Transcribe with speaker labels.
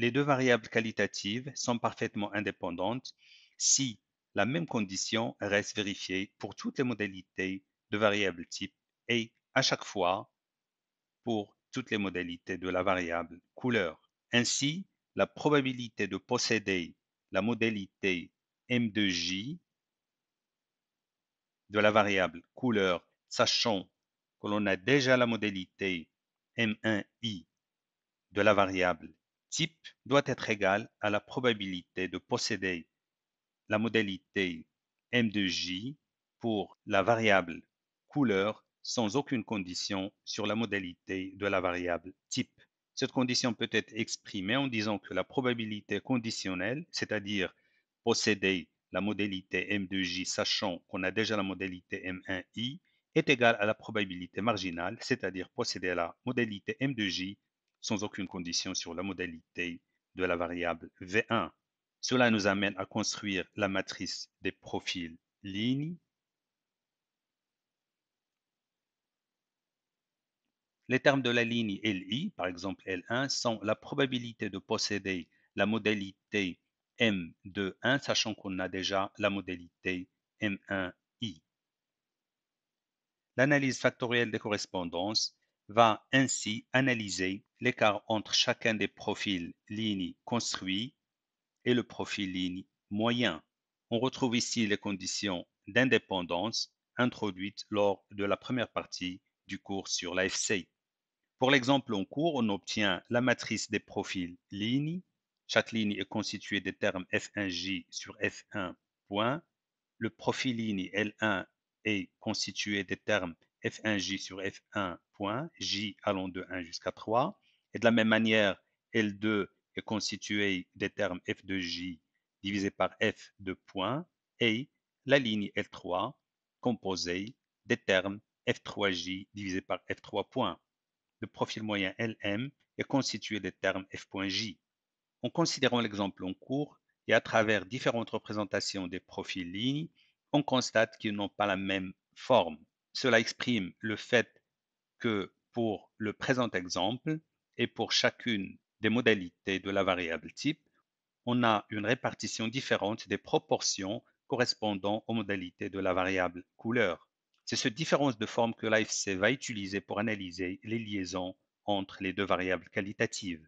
Speaker 1: les deux variables qualitatives sont parfaitement indépendantes si la même condition reste vérifiée pour toutes les modalités de variable type et à chaque fois pour toutes les modalités de la variable couleur. Ainsi, la probabilité de posséder la modalité M2J de la variable couleur, sachant que l'on a déjà la modalité M1I de la variable type doit être égal à la probabilité de posséder la modalité M 2 J pour la variable couleur sans aucune condition sur la modalité de la variable type. Cette condition peut être exprimée en disant que la probabilité conditionnelle, c'est-à-dire posséder la modalité M 2 J sachant qu'on a déjà la modalité M1I, est égale à la probabilité marginale, c'est-à-dire posséder la modalité M 2 J sans aucune condition sur la modalité de la variable V1. Cela nous amène à construire la matrice des profils lignes. Les termes de la ligne LI, par exemple L1, sont la probabilité de posséder la modalité M21, sachant qu'on a déjà la modalité M1I. L'analyse factorielle des correspondances va ainsi analyser l'écart entre chacun des profils lignes construits et le profil ligne moyen. On retrouve ici les conditions d'indépendance introduites lors de la première partie du cours sur l'AFC. Pour l'exemple en cours, on obtient la matrice des profils lignes. Chaque ligne est constituée des termes F1J sur F1 Le profil ligne L1 est constitué des termes F1J sur F1 point, J allant de 1 jusqu'à 3. Et de la même manière, L2 est constitué des termes F2J divisé par F2 point et la ligne L3 composée des termes F3J divisé par F3 point. Le profil moyen LM est constitué des termes F.J. En considérant l'exemple en cours et à travers différentes représentations des profils lignes, on constate qu'ils n'ont pas la même forme. Cela exprime le fait que pour le présent exemple et pour chacune des modalités de la variable type, on a une répartition différente des proportions correspondant aux modalités de la variable couleur. C'est cette différence de forme que l'AFC va utiliser pour analyser les liaisons entre les deux variables qualitatives.